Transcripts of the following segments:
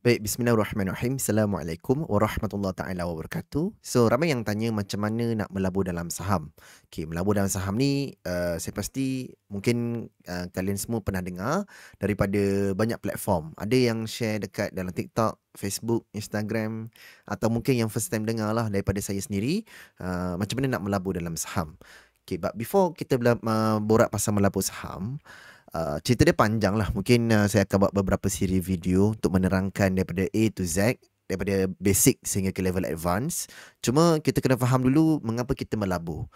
Baik, bismillahirrahmanirrahim. Assalamualaikum warahmatullahi taala wabarakatuh. So, ramai yang tanya macam mana nak melabur dalam saham. Okey, melabur dalam saham ni uh, saya pasti mungkin uh, kalian semua pernah dengar daripada banyak platform. Ada yang share dekat dalam TikTok, Facebook, Instagram atau mungkin yang first time dengar lah daripada saya sendiri uh, macam mana nak melabur dalam saham. Okey, but before kita uh, borak pasal melabur saham, uh, uh, cerita dia panjang lah. Mungkin uh, saya akan buat beberapa siri video untuk menerangkan daripada A to Z. Daripada basic sehingga ke level advance. Cuma kita kena faham dulu mengapa kita melabur.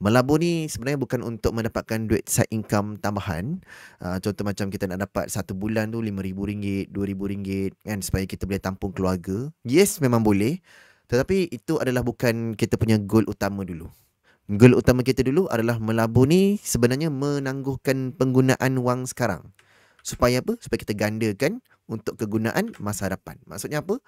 Melabur ni sebenarnya bukan untuk mendapatkan duit side income tambahan. Uh, contoh macam kita nak dapat satu bulan tu RM5,000, RM2,000 kan supaya kita boleh tampung keluarga. Yes, memang boleh. Tetapi itu adalah bukan kita punya goal utama dulu goal utama kita dulu adalah melabuni sebenarnya menangguhkan penggunaan wang sekarang. Supaya apa? Supaya kita gandakan untuk kegunaan masa hadapan. Maksudnya apa?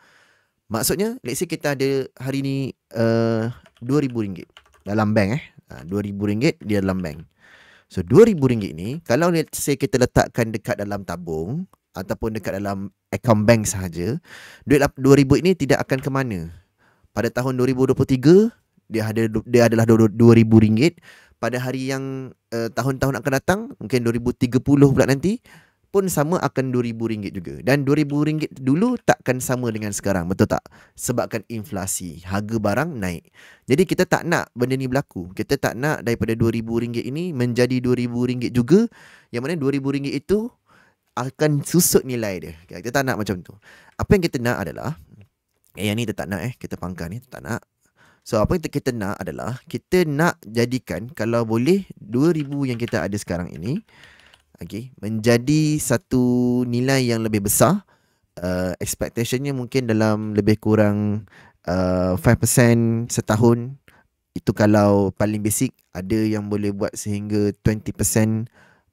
Maksudnya let's say kita ada hari ni uh, eh, RM2,000 dalam bank eh. Uh, RM2,000 di dalam bank. So RM2,000 ni kalau let's say kita letakkan dekat dalam tabung ataupun dekat dalam account bank sahaja, duit RM2,000 ini tidak akan ke mana. Pada tahun 2023, dia ada dia adalah 2000 ringgit pada hari yang uh, tahun-tahun akan datang mungkin 2030 pula nanti pun sama akan 2000 ringgit juga dan 2000 ringgit dulu takkan sama dengan sekarang betul tak sebabkan inflasi harga barang naik jadi kita tak nak benda ni berlaku kita tak nak daripada 2000 ringgit ini menjadi 2000 ringgit juga yang mana 2000 ringgit itu akan susut nilai dia kita tak nak macam tu apa yang kita nak adalah Eh yang ni kita tak nak eh Kita pangkal ni kita tak nak So apa yang kita nak adalah kita nak jadikan kalau boleh 2000 yang kita ada sekarang ini okay, menjadi satu nilai yang lebih besar. Uh, expectationnya mungkin dalam lebih kurang uh, 5% setahun. Itu kalau paling basic ada yang boleh buat sehingga 20%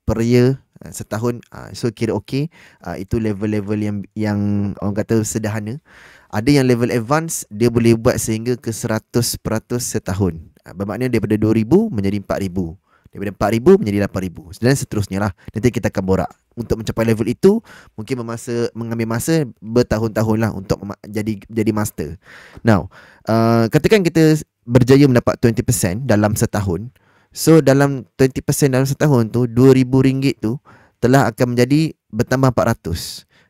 per year uh, setahun. Uh, so kira okey. Uh, itu level-level yang yang orang kata sederhana. Ada yang level advance dia boleh buat sehingga ke 100% setahun. Ah, bermakna daripada 2000 menjadi 4000. Daripada 4000 menjadi 8000 dan seterusnya lah. Nanti kita akan borak. Untuk mencapai level itu mungkin memasa, mengambil masa bertahun-tahun lah untuk jadi jadi master. Now, uh, katakan kita berjaya mendapat 20% dalam setahun. So dalam 20% dalam setahun tu RM2000 tu telah akan menjadi bertambah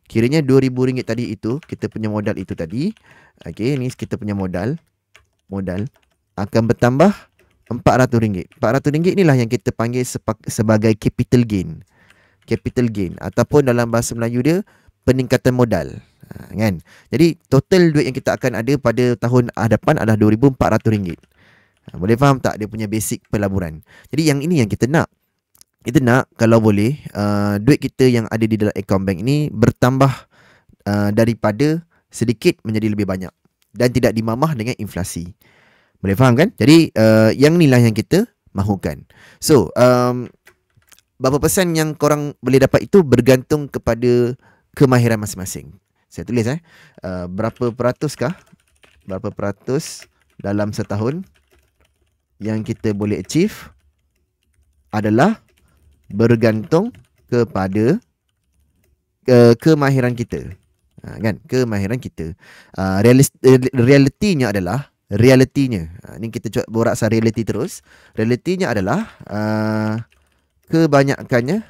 Kiranya RM2,000 tadi itu, kita punya modal itu tadi. Okey, ni kita punya modal. Modal akan bertambah RM400. RM400 inilah yang kita panggil sebagai capital gain. Capital gain ataupun dalam bahasa Melayu dia, peningkatan modal. Ha, kan? Jadi, total duit yang kita akan ada pada tahun hadapan adalah RM2,400. Ha, boleh faham tak dia punya basic pelaburan? Jadi, yang ini yang kita nak kita nak kalau boleh uh, duit kita yang ada di dalam account bank ini bertambah uh, daripada sedikit menjadi lebih banyak dan tidak dimamah dengan inflasi. Boleh faham kan? Jadi uh, yang nilai yang kita mahukan. So, um, berapa persen yang korang boleh dapat itu bergantung kepada kemahiran masing-masing. Saya tulis eh. Uh, berapa peratuskah? Berapa peratus dalam setahun yang kita boleh achieve adalah bergantung kepada uh, kemahiran kita. Ha, kan? Kemahiran kita. Uh, realis- realitinya adalah realitinya. Uh, ha, ini kita cuba borak sahaja realiti terus. Realitinya adalah uh, kebanyakannya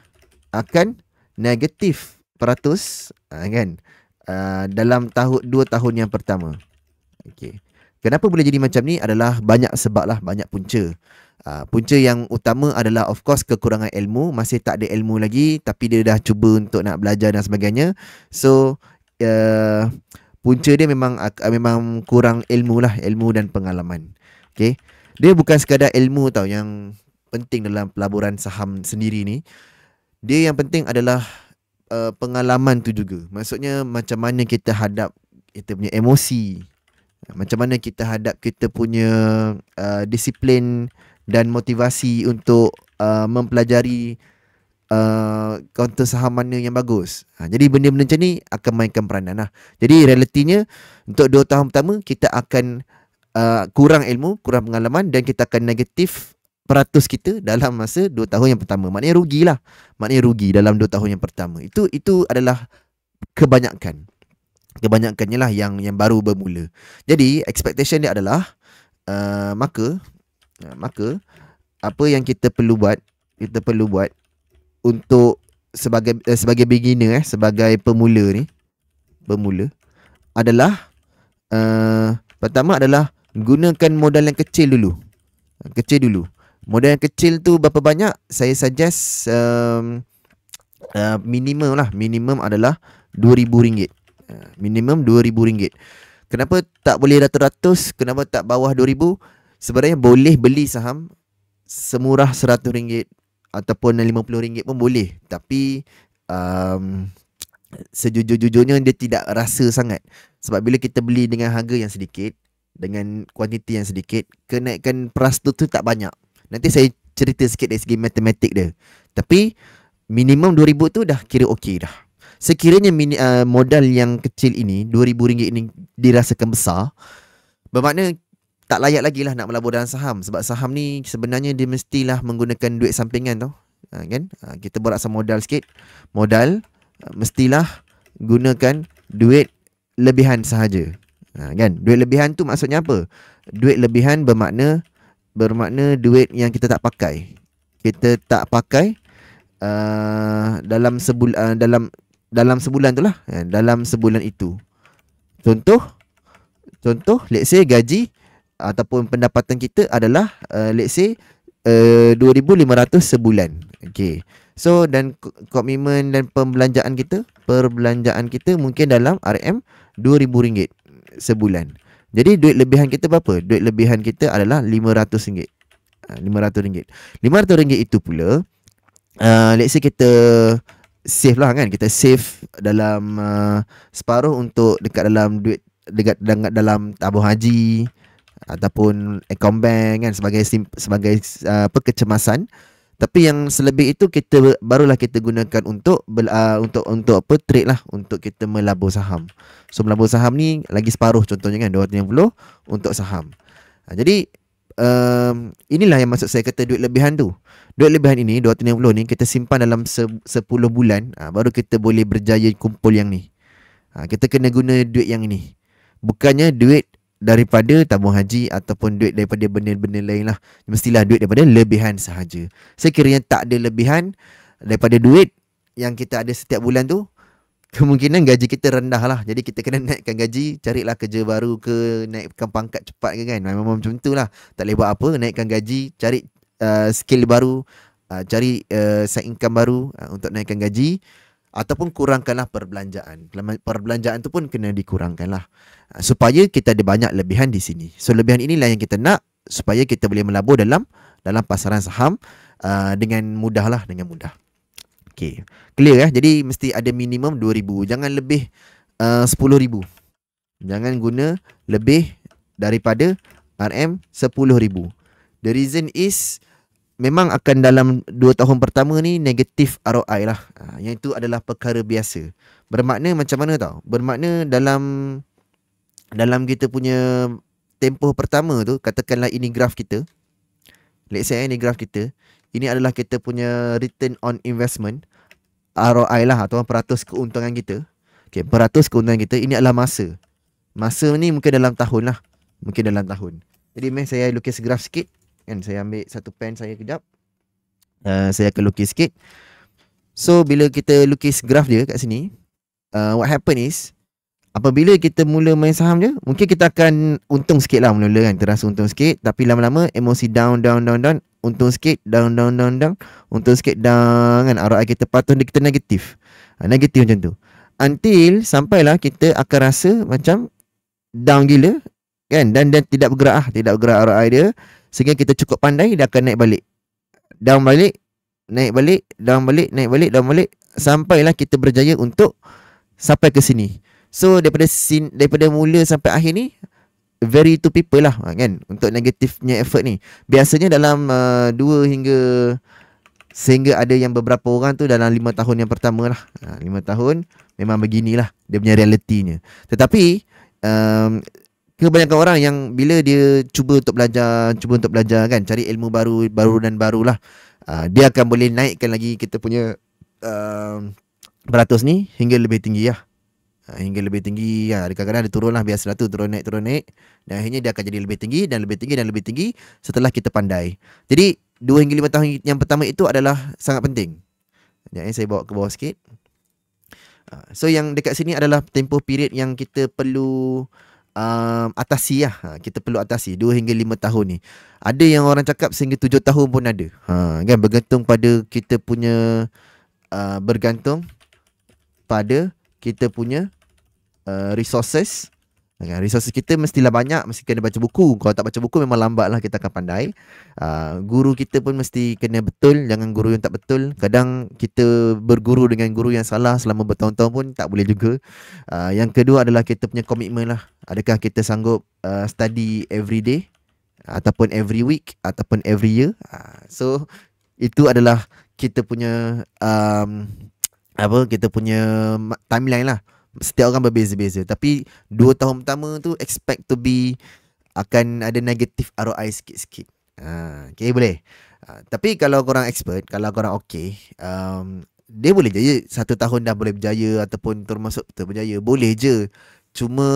akan negatif peratus uh, kan? Uh, dalam tahun dua tahun yang pertama. Okey. Kenapa boleh jadi macam ni adalah banyak sebab lah, banyak punca. Uh, punca yang utama adalah of course kekurangan ilmu, masih tak ada ilmu lagi tapi dia dah cuba untuk nak belajar dan sebagainya. So uh, punca dia memang uh, memang kurang ilmu lah, ilmu dan pengalaman. Okay. Dia bukan sekadar ilmu tau yang penting dalam pelaburan saham sendiri ni. Dia yang penting adalah uh, pengalaman tu juga. Maksudnya macam mana kita hadap kita punya emosi. Macam mana kita hadap kita punya uh, disiplin disiplin dan motivasi untuk uh, mempelajari kaunter uh, saham mana yang bagus. Ha, jadi benda-benda macam ni akan mainkan peranan lah. Jadi realitinya untuk dua tahun pertama kita akan uh, kurang ilmu, kurang pengalaman dan kita akan negatif peratus kita dalam masa dua tahun yang pertama. Maknanya rugilah. Maknanya rugi dalam dua tahun yang pertama. Itu itu adalah kebanyakan. Kebanyakannya lah yang yang baru bermula. Jadi expectation dia adalah uh, maka Ya, maka apa yang kita perlu buat kita perlu buat untuk sebagai eh, sebagai beginner eh sebagai pemula ni pemula adalah uh, pertama adalah gunakan modal yang kecil dulu kecil dulu modal yang kecil tu berapa banyak saya suggest um, uh, minimum lah minimum adalah RM2000 uh, minimum RM2000 kenapa tak boleh ratus-ratus kenapa tak bawah 2000 sebenarnya boleh beli saham semurah RM100 ataupun RM50 pun boleh tapi um, sejujur-jujurnya dia tidak rasa sangat sebab bila kita beli dengan harga yang sedikit dengan kuantiti yang sedikit kenaikan peras tu, tu tak banyak nanti saya cerita sikit dari segi matematik dia tapi minimum RM2,000 tu dah kira okey dah sekiranya mini, uh, modal yang kecil ini RM2,000 ini dirasakan besar bermakna tak layak lagi lah nak melabur dalam saham sebab saham ni sebenarnya dia mestilah menggunakan duit sampingan tu uh, ha, kan uh, kita borak sama modal sikit modal uh, mestilah gunakan duit lebihan sahaja uh, kan duit lebihan tu maksudnya apa duit lebihan bermakna bermakna duit yang kita tak pakai kita tak pakai uh, dalam sebulan uh, dalam dalam sebulan tu lah uh, dalam sebulan itu contoh contoh let's say gaji ataupun pendapatan kita adalah uh, let's say uh, 2500 sebulan. Okay. So dan komitmen dan pembelanjaan kita, perbelanjaan kita mungkin dalam RM2000 sebulan. Jadi duit lebihan kita berapa? Duit lebihan kita adalah RM500. RM500. RM500 itu pula uh, let's say kita save lah kan. Kita save dalam uh, separuh untuk dekat dalam duit dekat dalam tabung haji ataupun akaun bank kan sebagai sebagai uh, apa kecemasan tapi yang selebih itu kita barulah kita gunakan untuk uh, untuk untuk apa trade lah untuk kita melabur saham. So melabur saham ni lagi separuh contohnya kan 250 untuk saham. Uh, jadi um, inilah yang maksud saya kata duit lebihan tu. Duit lebihan ini 250 ni kita simpan dalam se- 10 bulan uh, baru kita boleh berjaya kumpul yang ni. Uh, kita kena guna duit yang ini. Bukannya duit daripada tabung haji ataupun duit daripada benda-benda lain lah. Mestilah duit daripada lebihan sahaja. Sekiranya tak ada lebihan daripada duit yang kita ada setiap bulan tu, kemungkinan gaji kita rendah lah. Jadi kita kena naikkan gaji, carilah kerja baru ke, naikkan pangkat cepat ke kan. Memang macam tu lah. Tak boleh buat apa, naikkan gaji, cari uh, skill baru, uh, cari uh, side income baru uh, untuk naikkan gaji ataupun kurangkanlah perbelanjaan. Perbelanjaan tu pun kena dikurangkanlah ah, supaya kita ada banyak lebihan di sini. So lebihan inilah yang kita nak supaya kita boleh melabur dalam dalam pasaran saham uh, dengan mudahlah dengan mudah. Lah, okay, Clear ya. Eh? Jadi mesti ada minimum 2000. Jangan lebih ah, uh, 10000. Jangan guna lebih daripada RM 10000. The reason is uh, memang akan dalam 2 tahun pertama ni negatif ROI lah. Ha, yang itu adalah perkara biasa. Bermakna macam mana tau? Bermakna dalam dalam kita punya tempoh pertama tu, katakanlah ini graf kita. Let's say eh, ini graf kita. Ini adalah kita punya return on investment. ROI lah atau peratus keuntungan kita. Okay, peratus keuntungan kita. Ini adalah masa. Masa ni mungkin dalam tahun lah. Mungkin dalam tahun. Jadi, saya lukis graf sikit kan saya ambil satu pen saya kejap uh, saya akan lukis sikit so bila kita lukis graf dia kat sini uh, what happen is apabila kita mula main saham je mungkin kita akan untung sikit lah mula-mula kan terasa untung sikit tapi lama-lama emosi down down down down untung sikit down down down down untung sikit down kan arah kita patut kita negatif uh, negatif macam tu until sampailah kita akan rasa macam down gila kan dan dan tidak bergerak ah tidak bergerak arah dia Sehingga kita cukup pandai dia akan naik balik. Down balik, naik balik, down balik, naik balik, down balik. Sampailah kita berjaya untuk sampai ke sini. So daripada sin, daripada mula sampai akhir ni very two people lah kan untuk negatifnya effort ni. Biasanya dalam uh, dua hingga sehingga ada yang beberapa orang tu dalam lima tahun yang pertama lah. Ha, lima tahun memang beginilah dia punya realitinya. Tetapi um, kebanyakan orang yang bila dia cuba untuk belajar, cuba untuk belajar kan, cari ilmu baru, baru dan barulah, uh, dia akan boleh naikkan lagi kita punya uh, beratus ni hingga lebih tinggi ya, Uh, hingga lebih tinggi ya. Ha. Kadang-kadang dia turun lah Biasalah tu turun naik turun naik Dan akhirnya dia akan jadi lebih tinggi Dan lebih tinggi dan lebih tinggi Setelah kita pandai Jadi dua hingga lima tahun yang pertama itu adalah Sangat penting Sekejap eh, saya bawa ke bawah sikit uh, So yang dekat sini adalah Tempoh period yang kita perlu um, atasi lah. Ha, kita perlu atasi 2 hingga 5 tahun ni. Ada yang orang cakap sehingga 7 tahun pun ada. Ha, kan bergantung pada kita punya uh, bergantung pada kita punya uh, resources Okay, resources kita mestilah banyak Mesti kena baca buku Kalau tak baca buku Memang lambatlah Kita akan pandai uh, Guru kita pun mesti Kena betul Jangan guru yang tak betul Kadang kita Berguru dengan guru yang salah Selama bertahun-tahun pun Tak boleh juga uh, Yang kedua adalah Kita punya komitmen lah Adakah kita sanggup uh, Study every day Ataupun every week Ataupun every year uh, So Itu adalah Kita punya um, Apa Kita punya Timeline lah setiap orang berbeza-beza tapi dua tahun pertama tu expect to be akan ada negatif ROI sikit-sikit. Ha, okay boleh. Ha, tapi kalau korang expert, kalau korang okay, um, dia boleh jaya satu tahun dah boleh berjaya ataupun termasuk betul berjaya. Boleh je. Cuma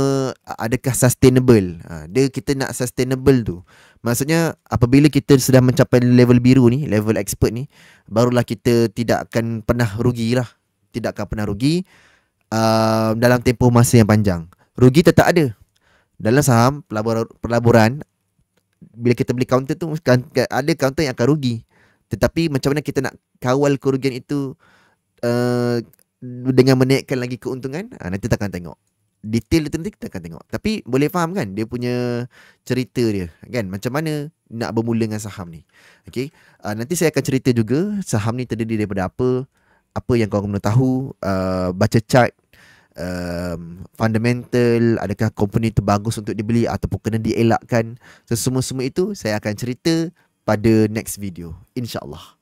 adakah sustainable? Ha, dia kita nak sustainable tu. Maksudnya apabila kita sudah mencapai level biru ni, level expert ni, barulah kita tidak akan pernah rugi lah. Tidak akan pernah rugi uh, dalam tempoh masa yang panjang. Rugi tetap ada. Dalam saham pelaburan, pelaburan bila kita beli kaunter tu kan, kan, ada kaunter yang akan rugi. Tetapi macam mana kita nak kawal kerugian itu uh, dengan menaikkan lagi keuntungan? Uh, nanti kita akan tengok. Detail nanti kita akan tengok. Tapi boleh faham kan dia punya cerita dia kan macam mana nak bermula dengan saham ni. Okay, Uh, ah, nanti saya akan cerita juga saham ni terdiri daripada apa apa yang kau perlu tahu uh, baca chart um, fundamental adakah company itu bagus untuk dibeli ataupun kena dielakkan so, semua-semua itu saya akan cerita pada next video insyaallah